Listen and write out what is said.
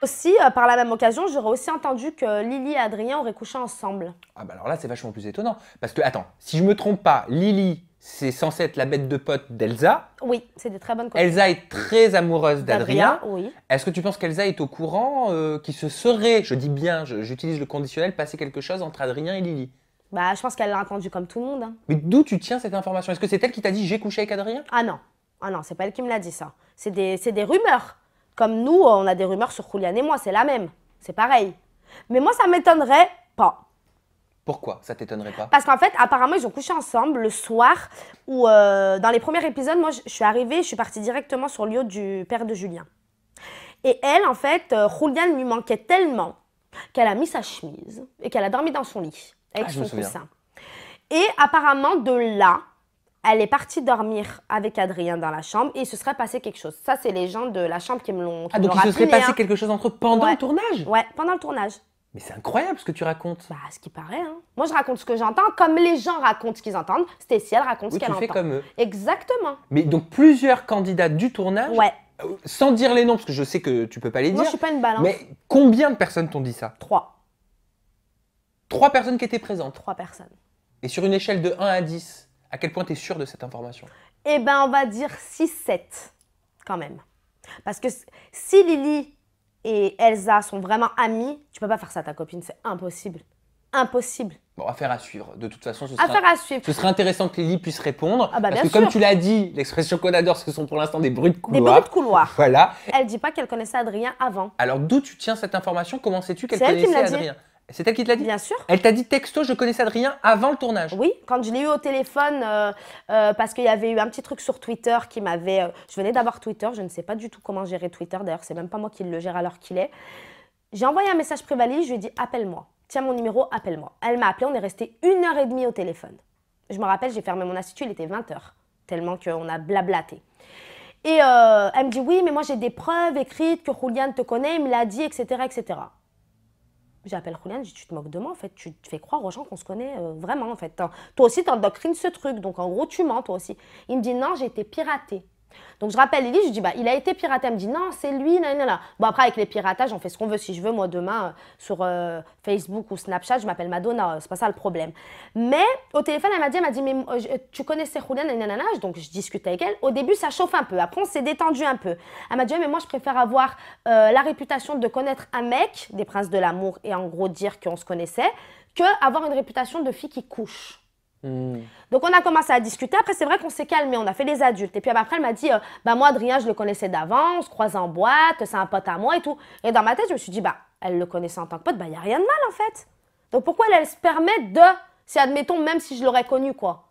Aussi, euh, par la même occasion, j'aurais aussi entendu que Lily et Adrien auraient couché ensemble. Ah bah alors là, c'est vachement plus étonnant. Parce que, attends, si je me trompe pas, Lily, c'est censé être la bête de pote d'Elsa. Oui, c'est des très bonnes connaissances. Elsa est très amoureuse d'Adrien. oui. Est-ce que tu penses qu'Elsa est au courant euh, qu'il se serait, je dis bien, j'utilise le conditionnel, passé quelque chose entre Adrien et Lily Bah, je pense qu'elle l'a entendu comme tout le monde. Hein. Mais d'où tu tiens cette information Est-ce que c'est elle qui t'a dit j'ai couché avec Adrien Ah non, ah non, c'est pas elle qui me l'a dit ça. C'est des, c'est des rumeurs. Comme nous, on a des rumeurs sur Julian et moi, c'est la même. C'est pareil. Mais moi, ça m'étonnerait pas. Pourquoi ça t'étonnerait pas Parce qu'en fait, apparemment, ils ont couché ensemble le soir où, euh, dans les premiers épisodes, moi, je suis arrivée, je suis partie directement sur le lieu du père de Julien. Et elle, en fait, euh, Julian lui manquait tellement qu'elle a mis sa chemise et qu'elle a dormi dans son lit avec ah, son coussin. Et apparemment, de là, elle est partie dormir avec Adrien dans la chambre et il se serait passé quelque chose. Ça, c'est les gens de la chambre qui me l'ont Ah, donc il se serait passé hein. quelque chose entre pendant le tournage Ouais, pendant le tournage. Mais c'est incroyable ce que tu racontes. Bah, ce qui paraît. Hein. Moi, je raconte ce que j'entends, comme les gens racontent ce qu'ils entendent. Stécie, raconte ce qu'elle entend. Tu fais comme eux. Exactement. Mais donc, plusieurs candidats du tournage. Ouais. Euh, sans dire les noms, parce que je sais que tu peux pas les dire. Moi, je suis pas une balance. Mais combien de personnes t'ont dit ça Trois. Trois personnes qui étaient présentes Trois personnes. Et sur une échelle de 1 à 10 à quel point tu es sûr de cette information Eh ben, on va dire 6-7 quand même. Parce que si Lily et Elsa sont vraiment amies, tu peux pas faire ça à ta copine, c'est impossible. Impossible. Bon, affaire à suivre. De toute façon, ce serait, à suivre. Ce serait intéressant que Lily puisse répondre. Ah bah, parce que comme tu l'as dit, l'expression qu'on adore, ce sont pour l'instant des bruits de couloir. Des bruits de couloir. voilà. Elle dit pas qu'elle connaissait Adrien avant. Alors d'où tu tiens cette information Comment sais-tu qu'elle connaissait Adrien c'est elle qui te l'a dit Bien sûr. Elle t'a dit texto, je connaissais rien, avant le tournage. Oui, quand je l'ai eu au téléphone, euh, euh, parce qu'il y avait eu un petit truc sur Twitter qui m'avait. Euh, je venais d'avoir Twitter, je ne sais pas du tout comment gérer Twitter, d'ailleurs, c'est même pas moi qui le gère alors qu'il est. J'ai envoyé un message prévalide, je lui ai dit appelle-moi. Tiens mon numéro, appelle-moi. Elle m'a appelé, on est resté une heure et demie au téléphone. Je me rappelle, j'ai fermé mon institut, il était 20h, tellement qu'on a blablaté. Et elle me dit oui, mais moi j'ai des preuves écrites que Julian te connaît, il me l'a dit, etc. etc. J'appelle Julien, je dis, tu te moques de moi, en fait, tu te fais croire aux gens qu'on se connaît euh, vraiment, en fait. Hein. Toi aussi, endocrines ce truc, donc en gros, tu mens, toi aussi. Il me dit, non, j'ai été piratée. Donc je rappelle Lily, je dis bah il a été piraté, Elle me dit non, c'est lui, là, Bon après avec les piratages, on fait ce qu'on veut si je veux. Moi demain euh, sur euh, Facebook ou Snapchat, je m'appelle Madonna, euh, c'est pas ça le problème. Mais au téléphone, elle m'a dit, m'a dit mais tu connaissais Julian nanana, donc je discutais avec elle. Au début, ça chauffe un peu. Après, on s'est détendu un peu. Elle m'a dit mais moi je préfère avoir la réputation de connaître un mec des princes de l'amour et en gros dire qu'on se connaissait que avoir une réputation de fille qui couche. Hmm. Donc on a commencé à discuter. Après, c'est vrai qu'on s'est calmé, on a fait des adultes. Et puis après, elle m'a dit, euh, bah moi, Adrien, je le connaissais d'avance, on croise en boîte, c'est un pote à moi et tout. Et dans ma tête, je me suis dit, bah, elle le connaissait en tant que pote, bah, il n'y a rien de mal en fait. Donc pourquoi elle, elle se permet de, si admettons, même si je l'aurais connu, quoi.